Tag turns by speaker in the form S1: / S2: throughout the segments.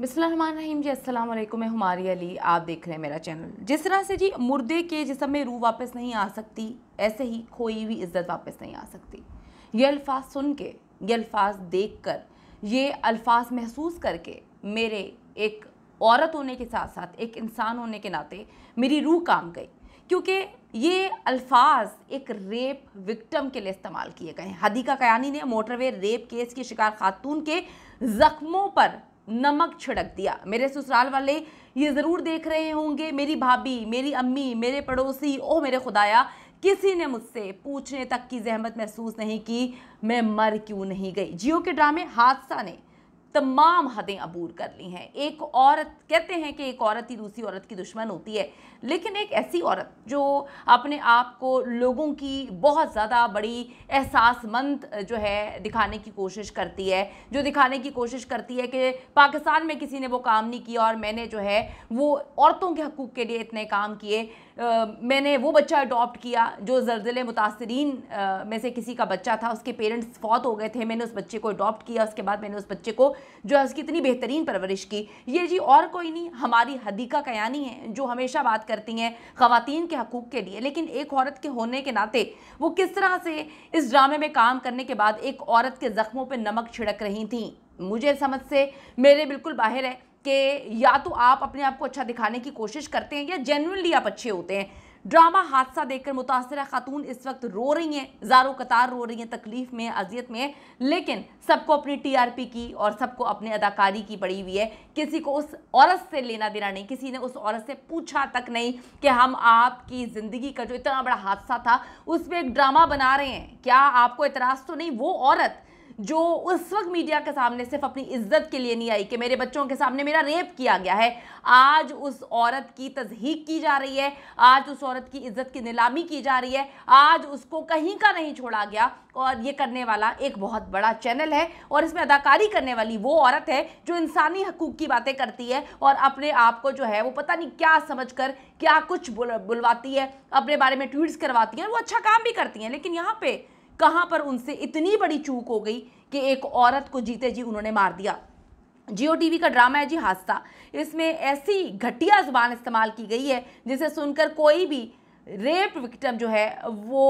S1: बिस्मिल्लाम जी अस्सलाम वालेकुम मैं हमारी अली आप देख रहे हैं मेरा चैनल जिस तरह से जी मुर्दे के जिसम में रूह वापस नहीं आ सकती ऐसे ही खोई हुई इज़्ज़त वापस नहीं आ सकती ये अल्फाज सुन के ये अल्फाज देख कर ये अल्फाज महसूस करके मेरे एक औरत होने के साथ साथ एक इंसान होने के नाते मेरी रूह काम गई क्योंकि ये अल्फाज एक रेप विक्टम के लिए इस्तेमाल किए गए हैं हदीका कयानी ने मोटरवे रेप केस की शिकार खातून के ज़ख्मों पर नमक छिड़क दिया मेरे ससुराल वाले ये ज़रूर देख रहे होंगे मेरी भाभी मेरी अम्मी मेरे पड़ोसी ओ मेरे खुदाया किसी ने मुझसे पूछने तक की जहमत महसूस नहीं की मैं मर क्यों नहीं गई जियो के ड्रामे हादसा ने तमाम हदें अबूर कर ली हैं एक औरत कहते हैं कि एक औरत ही दूसरी औरत की दुश्मन होती है लेकिन एक ऐसी औरत जो अपने आप को लोगों की बहुत ज़्यादा बड़ी एहसासमंद जो है दिखाने की कोशिश करती है जो दिखाने की कोशिश करती है कि पाकिस्तान में किसी ने वो काम नहीं किया और मैंने जो है वो औरतों के हकूक़ के लिए इतने काम किए मैंने वो बच्चा अडॉप्ट किया जो जलजिले मुतासरीन में से किसी का बच्चा था उसके पेरेंट्स फौत हो गए थे मैंने उस बच्चे को अडॉप्ट किया उसके बाद मैंने उस बच्चे को जो इसकी इतनी बेहतरीन परवरिश की ये जी और कोई नहीं हमारी हदीका कयानी है जो हमेशा बात करती हैं खातन के हकूक़ के लिए लेकिन एक औरत के होने के नाते वो किस तरह से इस ड्रामे में काम करने के बाद एक औरत के ज़ख्मों पर नमक छिड़क रही थी मुझे समझ से मेरे बिल्कुल बाहर है कि या तो आप अपने आप को अच्छा दिखाने की कोशिश करते हैं या जेनुनली आप अच्छे होते हैं ड्रामा हादसा देखकर मुतासर खातून इस वक्त रो रही हैं ज़ारो कतार रो रही हैं तकलीफ में अजियत में लेकिन सबको अपनी टीआरपी की और सबको अपने अदाकारी की पड़ी हुई है किसी को उस औरत से लेना देना नहीं किसी ने उस औरत से पूछा तक नहीं कि हम आपकी ज़िंदगी का जो इतना बड़ा हादसा था उस पर एक ड्रामा बना रहे हैं क्या आपको इतराज़ तो नहीं वो औरत जो उस वक्त मीडिया के सामने सिर्फ अपनी इज्जत के लिए नहीं आई कि मेरे बच्चों के सामने मेरा रेप किया गया है आज उस औरत की तजहीक की जा रही है आज उस औरत की इज्जत की नीलामी की जा रही है आज उसको कहीं का नहीं छोड़ा गया और ये करने वाला एक बहुत बड़ा चैनल है और इसमें अदाकारी करने वाली वो औरत है जो इंसानी हकूक़ की बातें करती है और अपने आप को जो है वो पता नहीं क्या समझ कर क्या कुछ बुलवाती है अपने बारे में ट्वीट्स करवाती हैं वो अच्छा काम भी करती हैं लेकिन यहाँ पर कहाँ पर उनसे इतनी बड़ी चूक हो गई कि एक औरत को जीते जी उन्होंने मार दिया जियो टीवी का ड्रामा है जी हादसा इसमें ऐसी घटिया जुबान इस्तेमाल की गई है जिसे सुनकर कोई भी रेप विक्टिम जो है वो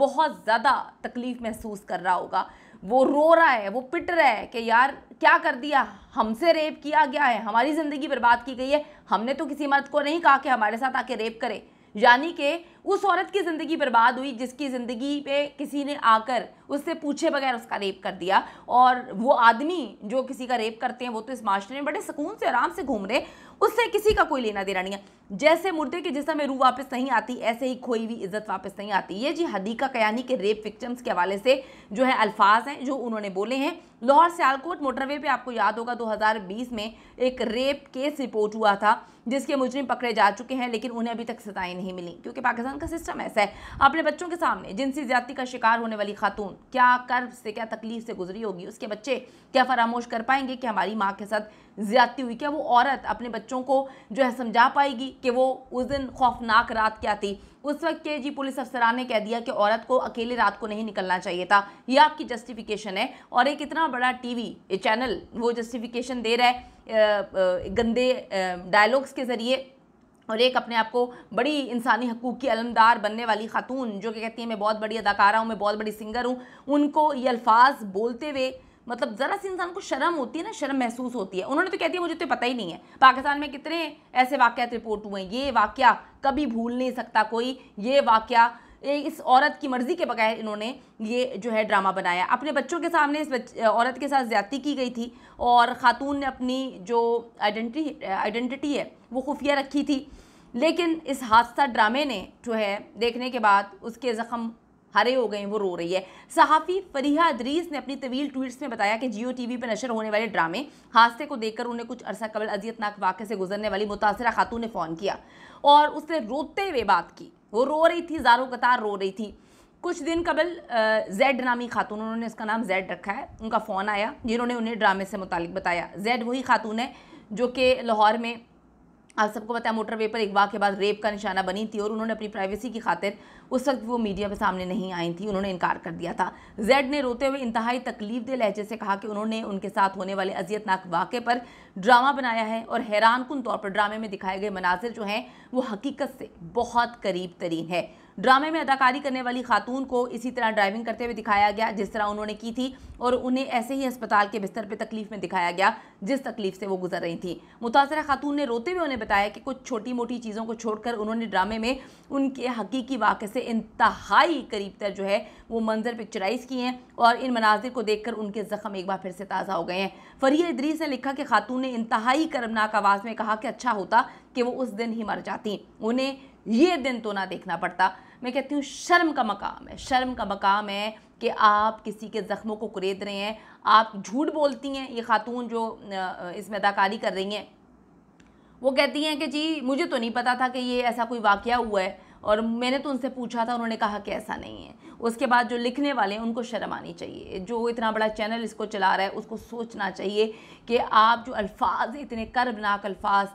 S1: बहुत ज़्यादा तकलीफ़ महसूस कर रहा होगा वो रो रहा है वो पिट रहा है कि यार क्या कर दिया हमसे रेप किया गया है हमारी ज़िंदगी बर्बाद की गई है हमने तो किसी मर्द को नहीं कहा कि हमारे साथ आके रेप करें यानी कि उस औरत की ज़िंदगी बर्बाद हुई जिसकी ज़िंदगी पे किसी ने आकर उससे पूछे बगैर उसका रेप कर दिया और वो आदमी जो किसी का रेप करते हैं वो तो इस माशरे में बड़े सुकून से आराम से घूम रहे उससे किसी का कोई लेना देना नहीं है जैसे मुर्दे के जिसम में रूह वापस नहीं आती ऐसे ही खोई हुई इज्जत वापस नहीं आती ये जी हदीका कयानी के रेप विक्टिम्स के हवाले से जो है अल्फाज हैं जो उन्होंने बोले हैं लाहौर सियालकोट मोटरवे पे आपको याद होगा 2020 में एक रेप केस रिपोर्ट हुआ था जिसके मुजरिम पकड़े जा चुके हैं लेकिन उन्हें अभी तक सजाएं नहीं मिली क्योंकि पाकिस्तान का सिस्टम ऐसा है अपने बच्चों के सामने जिनसी ज्यादा का शिकार होने वाली खातून क्या कर से क्या तकलीफ से गुजरी होगी उसके बच्चे क्या फरामोश कर पाएंगे कि हमारी माँ के साथ ज्यादा हुई क्या वो औरत अपने बच्चों को जो है समझा पाएगी कि वो उस दिन खौफनाक रात क्या थी उस वक्त के जी पुलिस अफसरान ने कह दिया कि औरत को अकेले रात को नहीं निकलना चाहिए था ये आपकी जस्टिफिकेशन है और एक इतना बड़ा टीवी चैनल वो जस्टिफिकेशन दे रहा है गंदे डायलॉग्स के ज़रिए और एक अपने आप को बड़ी इंसानी हकूक़ की अलमदार बनने वाली खातून जो कि कहती है मैं बहुत बड़ी अदाकारा हूँ मैं बहुत बड़ी सिंगर हूँ उनको ये अल्फाज बोलते हुए मतलब ज़रा सी इंसान को शर्म होती है ना शर्म महसूस होती है उन्होंने तो कह दिया मुझे तो पता ही नहीं है पाकिस्तान में कितने ऐसे वाक़ात रिपोर्ट हुए ये वाक्य कभी भूल नहीं सकता कोई ये वाक़ इस औरत की मर्ज़ी के बगैर इन्होंने ये जो है ड्रामा बनाया अपने बच्चों के सामने इस औरत के साथ ज़्यादती की गई थी और ख़ातून ने अपनी जो आइडेंटिटी आइडेंटिटी है वो खुफिया रखी थी लेकिन इस हादसा ड्रामे ने जो है देखने के बाद उसके ज़ख्म हरे हो गए वो रो रही है सहाफ़ी फरीहा अदरीस ने अपनी तवील ट्वीट्स में बताया कि जियो टीवी पर नशर होने वाले ड्रामे हादसे को देखकर उन्हें कुछ अरसा कबल अजियतनाक वाक़े से गुजरने वाली मुतासर खातू ने फ़ोन किया और उसने रोते हुए बात की वो रो रही थी जारो कतार रो रही थी कुछ दिन कबल जैड नामी खातून उन्होंने इसका नाम जैड रखा है उनका फ़ोन आया जिन्होंने उन्हें ड्रामे से मुतल बताया जैड वही खातून है जो कि लाहौर में आप सबको पता है मोटरवे पर एक वाक़ के बाद रेप का निशाना बनी थी और उन्होंने अपनी प्राइवेसी की खातिर उस वक्त वो मीडिया के सामने नहीं आई थी उन्होंने इनकार कर दिया था जेड ने रोते हुए इंतहाई तकलीफ दे लहजे से कहा कि उन्होंने उनके साथ होने वाले अजियतनाक वाक़े पर ड्रामा बनाया है और हैरान कन तौर पर ड्रामे में दिखाए गए मनाजिर जो हैं वो हकीकत से बहुत करीब तरीन है ड्रामे में अदाकारी करने वाली खातून को इसी तरह ड्राइविंग करते हुए दिखाया गया जिस तरह उन्होंने की थी और उन्हें ऐसे ही अस्पताल के बिस्तर पर तकलीफ में दिखाया गया जिस तकलीफ से वो गुजर रही थी मुतासर खातून ने रोते हुए उन्हें बताया कि कुछ छोटी मोटी चीज़ों को छोड़कर उन्होंने ड्रामे में उनके हकीकी वाक़े से इंतहाई करीब तर जो है वो मंजर पिक्चराइज़ किए हैं और इन मनाजिर को कर उनके ज़ख्म एक बार फिर से ताज़ा हो गए हैं फरी इदरीस ने लिखा कि खातून ने इंतहाई करमनाक आवाज़ में कहा कि अच्छा होता कि वो उस दिन ही मर जाती उन्हें ये दिन तो ना देखना पड़ता मैं कहती हूँ शर्म का मकाम है शर्म का मकाम है कि आप किसी के ज़ख्मों को कुरेद रहे हैं आप झूठ बोलती हैं ये खातून जो इसमें अदाकारी कर रही हैं वो कहती हैं कि जी मुझे तो नहीं पता था कि ये ऐसा कोई वाक़ हुआ है और मैंने तो उनसे पूछा था उन्होंने कहा कि ऐसा नहीं है उसके बाद जो लिखने वाले हैं उनको शर्म आनी चाहिए जो इतना बड़ा चैनल इसको चला रहा है उसको सोचना चाहिए कि आप जो अल्फाज इतने कर्बनाक अल्फाज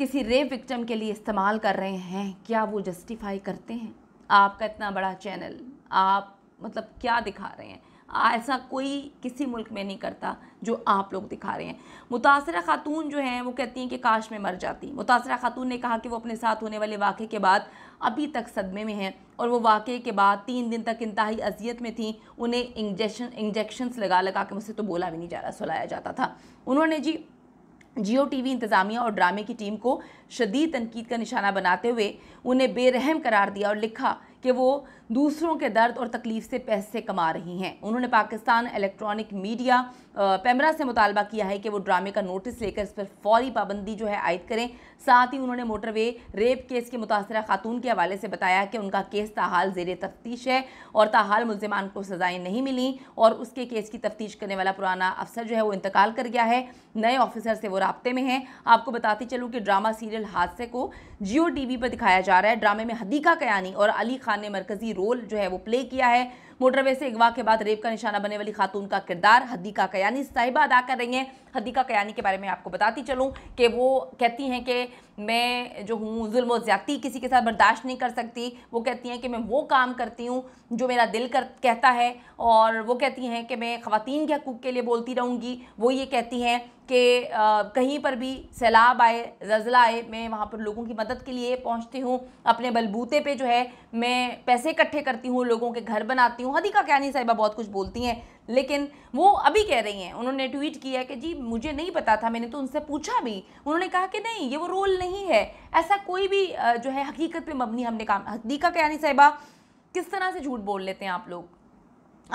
S1: किसी रेप विक्टिम के लिए इस्तेमाल कर रहे हैं क्या वो जस्टिफाई करते हैं आपका इतना बड़ा चैनल आप मतलब क्या दिखा रहे हैं ऐसा कोई किसी मुल्क में नहीं करता जो आप लोग दिखा रहे हैं मुतासर ख़ातून जो हैं वो कहती हैं कि काश में मर जाती मुतासर ख़ातून ने कहा कि वो अपने साथ होने वाले वाक़े के बाद अभी तक सदमे में हैं और वो वाक़े के बाद तीन दिन तक इंतहाई अजियत में थी उन्हें इंजेक्शन इंजेक्शन्स लगा लगा के मुझसे तो बोला भी नहीं जा रहा सुलाया जाता था उन्होंने जी जियो टीवी इंतज़ामिया और ड्रामे की टीम को शदीद तनकीद का निशाना बनाते हुए उन्हें बेरहम करार दिया और लिखा कि वो दूसरों के दर्द और तकलीफ से पैसे कमा रही हैं उन्होंने पाकिस्तान इलेक्ट्रॉनिक मीडिया पैमरा से मुतालबा किया है कि वो ड्रामे का नोटिस लेकर इस पर फौरी पाबंदी जो है आयद करें साथ ही उन्होंने मोटरवे रेप केस के मुतासर खातून के हवाले से बताया कि उनका केस ताहाल जेर तफ्तीश है और ताहाल मुलजमान को सज़ाएँ नहीं मिली और उसके केस की तफ्तीश करने वाला पुराना अफसर जो है वो इंतकाल कर गया है नए ऑफिसर से वो रबते में हैं आपको बताती चलूँ कि ड्रामा सीरियल हादसे को जियो टी पर दिखाया जा रहा है ड्रामे में हदीका कयानी और अली खान ने मरकजी रोल जो है वो प्ले किया है मोटरवे से अगवा के बाद रेप का निशाना बने वाली खातून का किरदार हदीका कयानी साहिबा अदा कर रही हैं हदीका कयानी के बारे में आपको बताती चलूँ कि वो कहती हैं कि मैं जो हूँ जुल्म ज़्यादती किसी के साथ बर्दाश्त नहीं कर सकती वो कहती हैं कि मैं वो काम करती हूँ जो मेरा दिल कर कहता है और वो कहती हैं कि मैं ख़वान के हकूक़ के लिए बोलती रहूँगी वो ये कहती हैं कि कहीं पर भी सैलाब आए जलजिला आए मैं वहाँ पर लोगों की मदद के लिए पहुँचती हूँ अपने बलबूते पर जो है मैं पैसे इकट्ठे करती हूँ लोगों के घर बनाती हूँ का कहनी साहिबा बहुत कुछ बोलती हैं लेकिन वो अभी कह रही हैं उन्होंने ट्वीट किया कि जी मुझे नहीं पता था मैंने तो उनसे पूछा भी उन्होंने कहा कि नहीं ये वो रोल नहीं है ऐसा कोई भी जो है हकीकत पे मबनी हमने काम हदीका कहनी साहिबा किस तरह से झूठ बोल लेते हैं आप लोग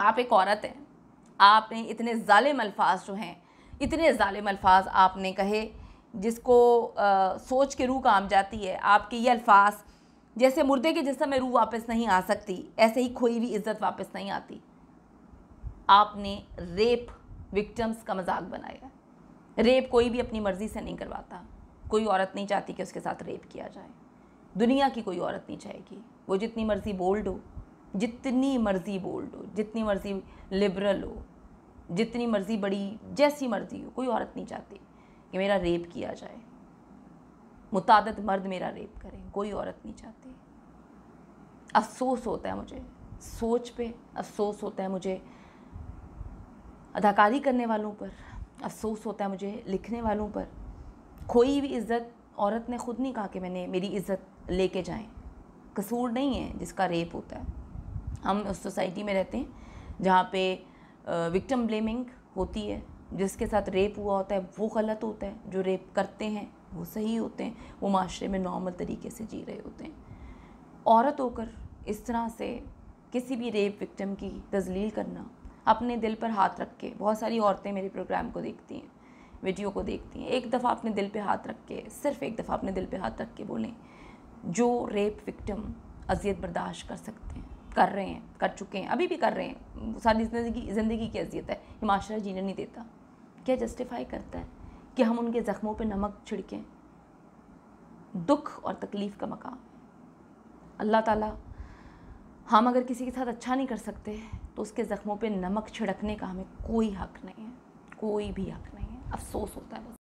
S1: आप एक औरत हैं आपने इतने ालिम अल्फाज जो हैं इतने ालिम अल्फाज आपने कहे जिसको आ, सोच के रूह काम जाती है आपके ये अल्फाज जैसे मुर्दे के जिसम में रूह वापस नहीं आ सकती ऐसे ही खोई हुई इज्जत वापस नहीं आती आपने रेप विक्टम्स का मजाक बनाया रेप कोई भी अपनी मर्ज़ी से नहीं करवाता कोई औरत नहीं चाहती कि उसके साथ रेप किया जाए दुनिया की कोई औरत नहीं चाहेगी वो जितनी मर्ज़ी बोल्ड हो जितनी मर्ज़ी बोल्ड हो जितनी मर्ज़ी लिबरल हो जितनी मर्ज़ी बड़ी जैसी मर्ज़ी हो कोई औरत नहीं चाहती कि मेरा रेप किया जाए मुतादत मर्द मेरा रेप करें कोई औरत नहीं चाहती अफसोस होता है मुझे सोच पे अफसोस होता है मुझे अदाकारी करने वालों पर अफसोस होता है मुझे लिखने वालों पर कोई भी इज़्ज़त औरत ने ख़ुद नहीं कहा कि मैंने मेरी इज़्ज़त लेके जाएं कसूर नहीं है जिसका रेप होता है हम उस सोसाइटी में रहते हैं जहाँ पे विक्टम ब्लेमिंग होती है जिसके साथ रेप हुआ होता है वो गलत होता है जो रेप करते हैं वो सही होते हैं वो माशरे में नॉर्मल तरीके से जी रहे होते हैं औरत होकर इस तरह से किसी भी रेप विक्टिम की तजलील करना अपने दिल पर हाथ रख के बहुत सारी औरतें मेरे प्रोग्राम को देखती हैं वीडियो को देखती हैं एक दफ़ा अपने दिल पे हाथ रख के सिर्फ एक दफ़ा अपने दिल पे हाथ रख के बोलें जो रेप विक्टिम अजियत बर्दाश्त कर सकते हैं कर रहे हैं कर चुके हैं अभी भी कर रहे हैं सारी ज़िंदगी ज़िंदगी की अजियत है ये माशरा जीने नहीं देता क्या जस्टिफाई करता है कि हम उनके ज़ख्मों पर नमक छिड़कें दुख और तकलीफ़ का मकाम अल्लाह ताला हम अगर किसी के साथ अच्छा नहीं कर सकते तो उसके ज़ख्मों पे नमक छिड़कने का हमें कोई हक नहीं है कोई भी हक नहीं है अफसोस होता है बस